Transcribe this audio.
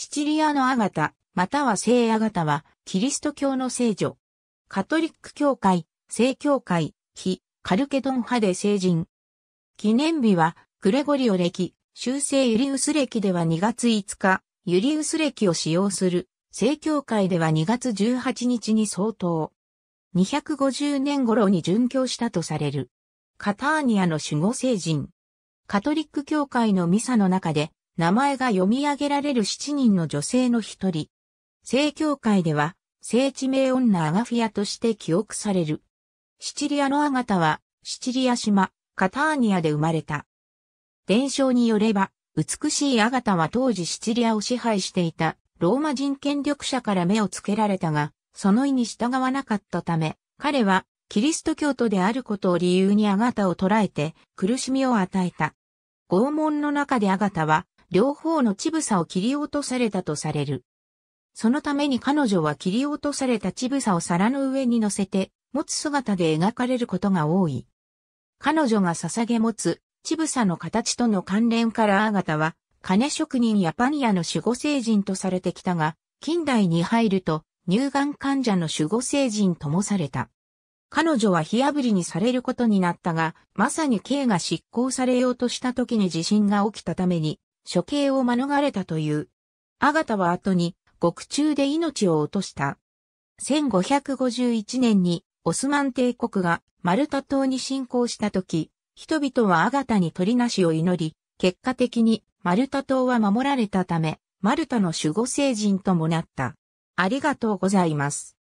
シチリアのアガタ、または聖アガタは、キリスト教の聖女。カトリック教会、聖教会、非、カルケドン派で聖人。記念日は、グレゴリオ歴、修正ユリウス歴では2月5日、ユリウス歴を使用する、聖教会では2月18日に相当。250年頃に殉教したとされる。カターニアの守護聖人。カトリック教会のミサの中で、名前が読み上げられる7人の女性の一人。正教会では、聖地名女アガフィアとして記憶される。シチリアのアガタは、シチリア島、カターニアで生まれた。伝承によれば、美しいアガタは当時シチリアを支配していたローマ人権力者から目をつけられたが、その意に従わなかったため、彼はキリスト教徒であることを理由にアガタを捕らえて苦しみを与えた。拷問の中でアガタは両方の乳房を切り落とされたとされる。そのために彼女は切り落とされた乳房を皿の上に乗せて、持つ姿で描かれることが多い。彼女が捧げ持つ、乳房の形との関連からアーガタは、金職人やパン屋の守護聖人とされてきたが、近代に入ると、乳がん患者の守護聖人ともされた。彼女は火炙りにされることになったが、まさに刑が執行されようとした時に地震が起きたために、処刑を免れたという。アガタは後に獄中で命を落とした。1551年にオスマン帝国がマルタ島に侵攻した時、人々はアガタに取りなしを祈り、結果的にマルタ島は守られたため、マルタの守護聖人ともなった。ありがとうございます。